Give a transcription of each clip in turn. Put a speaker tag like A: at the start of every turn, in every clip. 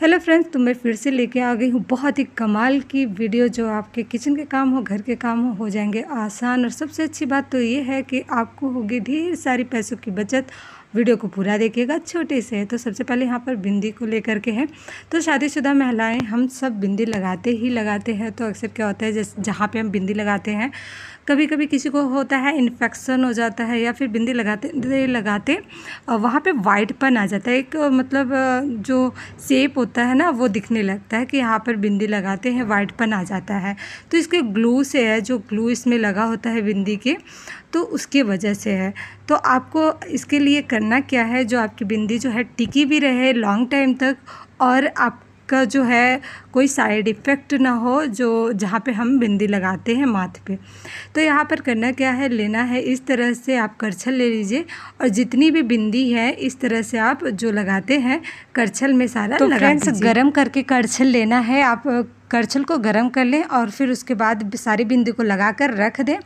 A: hello friends तो मैं फिर से लेके आ गई हूँ बहुत ही कमाल की वीडियो जो आपके किचन के काम हो घर के काम हो हो जाएंगे आसान और सबसे अच्छी बात तो ये है कि आपको होगी ढेर सारी पैसों की बचत वीडियो को पूरा देखिएगा छोटे से है तो सबसे पहले यहाँ पर बिंदी को लेकर के है तो शादीशुदा महिलाएं हम सब बिंदी लगाते ही लगाते हैं तो अक्सर क्या होता है जैसे जहाँ पर हम बिंदी लगाते हैं कभी कभी किसी को होता है इन्फेक्शन हो जाता है या फिर बिंदी लगाते लगाते वहाँ पे वाइटपन आ जाता है एक मतलब जो सेप होता है ना वो दिखने लगता है कि यहाँ पर बिंदी लगाते हैं वाइटपन आ जाता है तो इसके ग्लू से है जो ग्लू इसमें लगा होता है बिंदी के तो उसके वजह से है तो आपको इसके लिए करना क्या है जो आपकी बिंदी जो है टिकी भी रहे लॉन्ग टाइम तक और आप का जो है कोई साइड इफ़ेक्ट ना हो जो जहाँ पे हम बिंदी लगाते हैं माथ पे तो यहाँ पर करना क्या है लेना है इस तरह से आप करछल ले लीजिए और जितनी भी बिंदी है इस तरह से आप जो लगाते हैं करछल में सारा तो फ्रेंड्स गरम करके करछल लेना है आप करछल को गरम कर लें और फिर उसके बाद सारी बिंदी को लगा कर रख दें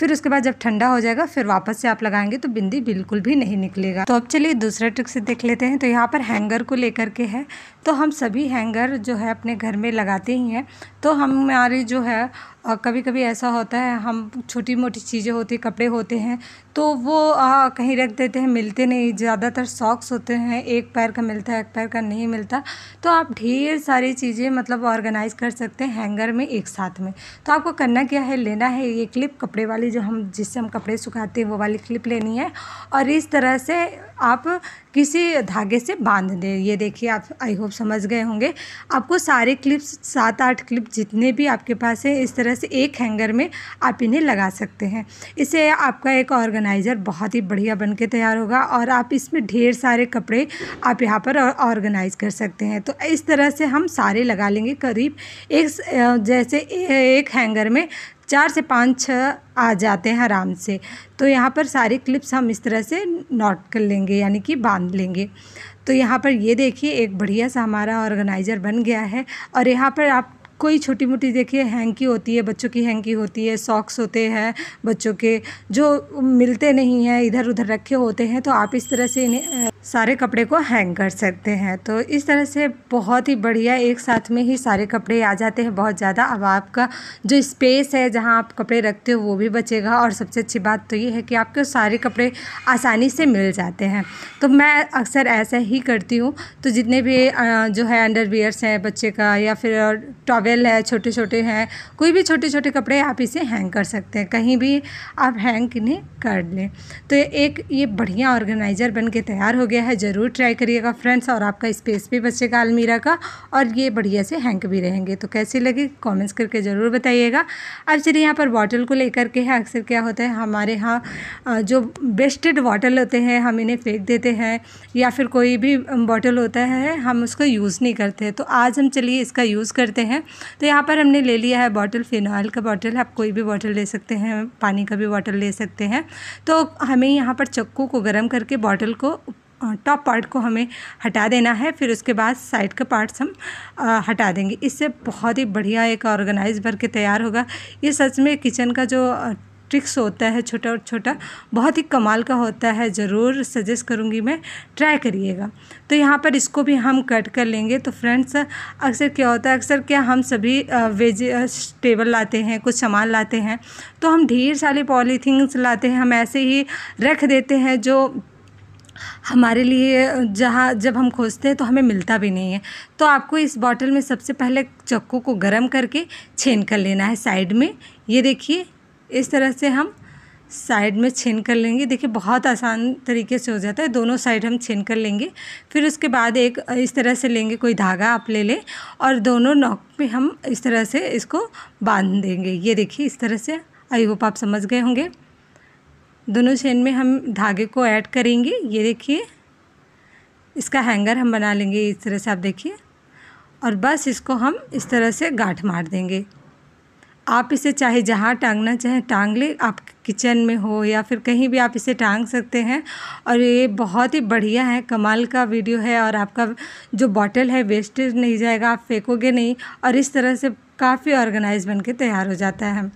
A: फिर उसके बाद जब ठंडा हो जाएगा फिर वापस से आप लगाएंगे तो बिंदी बिल्कुल भी नहीं निकलेगा तो अब चलिए दूसरा ट्रिक से देख लेते हैं तो यहाँ पर हैंगर को लेकर के है तो हम सभी हैंगर जो है अपने घर में लगाते ही हैं तो हमारी जो है कभी कभी ऐसा होता है हम छोटी मोटी चीज़ें होती कपड़े होते हैं तो वो आ, कहीं रख देते हैं मिलते नहीं ज़्यादातर सॉक्स होते हैं एक पैर का मिलता है एक टाइप का नहीं मिलता तो आप ढेर सारी चीज़ें मतलब ऑर्गेनाइज कर सकते हैं हैंगर में एक साथ में तो आपको करना क्या है लेना है ये क्लिप कपड़े वाली जो हम जिससे हम कपड़े सुखाते हैं वो वाली क्लिप लेनी है और इस तरह से आप किसी धागे से बांध दें ये देखिए आप आई होप समझ गए होंगे आपको सारे क्लिप्स सात आठ क्लिप जितने भी आपके पास हैं इस तरह से एक हैंगर में आप इन्हें लगा सकते हैं इसे आपका एक ऑर्गेनाइज़र बहुत ही बढ़िया बन के तैयार होगा और आप इसमें ढेर सारे कपड़े आप यहाँ पर ऑर्गेनाइज़ कर सकते हैं तो इस तरह से हम सारे लगा लेंगे करीब एक जैसे एक हैंगर में चार से पाँच छः आ जाते हैं आराम से तो यहाँ पर सारे क्लिप्स हम इस तरह से नॉट कर लेंगे यानी कि बांध लेंगे तो यहाँ पर ये देखिए एक बढ़िया सा हमारा ऑर्गेनाइज़र बन गया है और यहाँ पर आप कोई छोटी मोटी देखिए हैंकी होती है बच्चों की हैंकी होती है सॉक्स होते हैं बच्चों के जो मिलते नहीं हैं इधर उधर रखे होते हैं तो आप इस तरह से इन्हें सारे कपड़े को हैंग कर सकते हैं तो इस तरह से बहुत ही बढ़िया एक साथ में ही सारे कपड़े आ जाते हैं बहुत ज़्यादा अब आपका जो स्पेस है जहां आप कपड़े रखते हो वो भी बचेगा और सबसे अच्छी बात तो ये है कि आपके सारे कपड़े आसानी से मिल जाते हैं तो मैं अक्सर ऐसा ही करती हूँ तो जितने भी जो है अंडरवियर्स हैं बच्चे का या फिर टॉवेल है छोटे छोटे हैं कोई भी छोटे छोटे कपड़े आप इसे हैंग कर सकते हैं कहीं भी आप हैंग इन्हें कर लें तो एक ये बढ़िया ऑर्गेनाइज़र बन के तैयार हो गया है ज़रूर ट्राई करिएगा फ्रेंड्स और आपका स्पेस भी बचेगा अलमीरा का और ये बढ़िया से हैंक भी रहेंगे तो कैसे लगे कमेंट्स करके ज़रूर बताइएगा अब चलिए यहाँ पर बॉटल को लेकर के है अक्सर क्या होता है हमारे यहाँ जो बेस्टेड बॉटल होते हैं हम इन्हें फेंक देते हैं या फिर कोई भी बॉटल होता है हम उसको यूज़ नहीं करते तो आज हम चलिए इसका यूज़ करते हैं तो यहाँ पर हमने ले लिया है बॉटल फिनॉल का बॉटल आप कोई भी बॉटल ले सकते हैं पानी का भी बॉटल ले सकते हैं तो हमें यहाँ पर चक्कू को गर्म करके बॉटल को टॉप पार्ट को हमें हटा देना है फिर उसके बाद साइड के पार्ट्स हम हटा देंगे इससे बहुत ही बढ़िया एक ऑर्गेनाइज भर के तैयार होगा ये सच में किचन का जो ट्रिक्स होता है छोटा और छोटा बहुत ही कमाल का होता है ज़रूर सजेस्ट करूँगी मैं ट्राई करिएगा तो यहाँ पर इसको भी हम कट कर लेंगे तो फ्रेंड्स अक्सर क्या होता है अक्सर क्या हम सभी वेजिटेबल लाते हैं कुछ सामान लाते हैं तो हम ढेर सारे पॉलीथिंग्स लाते हैं हम ऐसे ही रख देते हैं जो हमारे लिए जहाँ जब हम खोजते हैं तो हमें मिलता भी नहीं है तो आपको इस बॉटल में सबसे पहले चक्कू को गर्म करके छेन कर लेना है साइड में ये देखिए इस तरह से हम साइड में छीन कर लेंगे देखिए बहुत आसान तरीके से हो जाता है दोनों साइड हम छीन कर लेंगे फिर उसके बाद एक इस तरह से लेंगे कोई धागा आप ले लें और दोनों नॉक पे हम इस तरह से इसको बांध देंगे ये देखिए इस तरह से आई होप आप समझ गए होंगे दोनों चेन में हम धागे को ऐड करेंगे ये देखिए इसका हैंगर हम बना लेंगे इस तरह से आप देखिए और बस इसको हम इस तरह से गांठ मार देंगे आप इसे चाहे जहाँ टांगना चाहें टांग ले आप किचन में हो या फिर कहीं भी आप इसे टांग सकते हैं और ये बहुत ही बढ़िया है कमाल का वीडियो है और आपका जो बॉटल है वेस्टेज नहीं जाएगा आप फेंकोगे नहीं और इस तरह से काफ़ी ऑर्गेनाइज बन के तैयार हो जाता है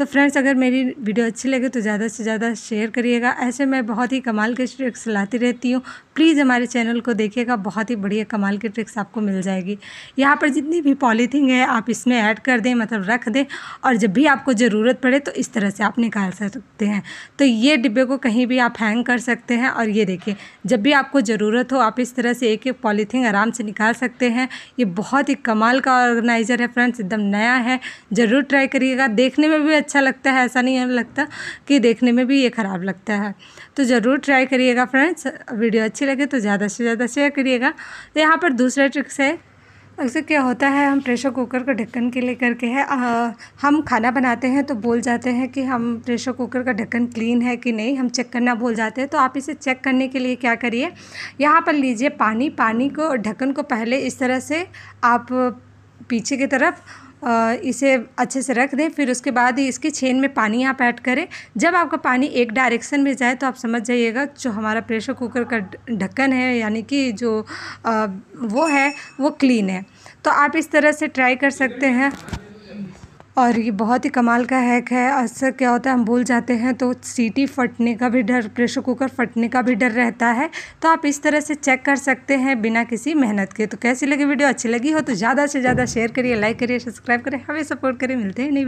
A: तो फ्रेंड्स अगर मेरी वीडियो अच्छी लगे तो ज़्यादा से ज़्यादा शेयर करिएगा ऐसे मैं बहुत ही कमाल के ट्रिक्स लाती रहती हूँ प्लीज़ हमारे चैनल को देखिएगा बहुत ही बढ़िया कमाल की ट्रिक्स आपको मिल जाएगी यहाँ पर जितनी भी पॉलीथीन है आप इसमें ऐड कर दें मतलब रख दें और जब भी आपको ज़रूरत पड़े तो इस तरह से आप निकाल सकते हैं तो ये डिब्बे को कहीं भी आप हैंग कर सकते हैं और ये देखिए जब भी आपको ज़रूरत हो आप इस तरह से एक एक पॉलीथीन आराम से निकाल सकते हैं ये बहुत ही कमाल का ऑर्गेनाइज़र है फ्रेंड्स एकदम नया है ज़रूर ट्राई करिएगा देखने में भी अच्छा अच्छा लगता है ऐसा नहीं लगता कि देखने में भी ये ख़राब लगता है तो ज़रूर ट्राई करिएगा फ्रेंड्स वीडियो अच्छी लगे तो ज़्यादा से ज़्यादा शेयर करिएगा तो यहाँ पर दूसरा ट्रिक्स है अक्सर क्या होता है हम प्रेशर कुकर का ढक्कन के लिए करके है आ, हम खाना बनाते हैं तो बोल जाते हैं कि हम प्रेशर कुकर का ढक्कन क्लीन है कि नहीं हम चेक करना भूल जाते हैं तो आप इसे चेक करने के लिए क्या करिए यहाँ पर लीजिए पानी पानी को ढक्कन को पहले इस तरह से आप पीछे की तरफ इसे अच्छे से रख दें फिर उसके बाद इसकी छेन में पानी आप ऐड करें जब आपका पानी एक डायरेक्शन में जाए तो आप समझ जाइएगा जो हमारा प्रेशर कुकर का ढक्कन है यानी कि जो वो है वो क्लीन है तो आप इस तरह से ट्राई कर सकते हैं और ये बहुत ही कमाल का हैक है अक्सर क्या होता है हम भूल जाते हैं तो सीटी फटने का भी डर प्रेशर कुकर फटने का भी डर रहता है तो आप इस तरह से चेक कर सकते हैं बिना किसी मेहनत के तो कैसी लगी वीडियो अच्छी लगी हो तो ज़्यादा से ज़्यादा शेयर करिए लाइक करिए सब्सक्राइब करें हमें सपोर्ट करें मिलते हैं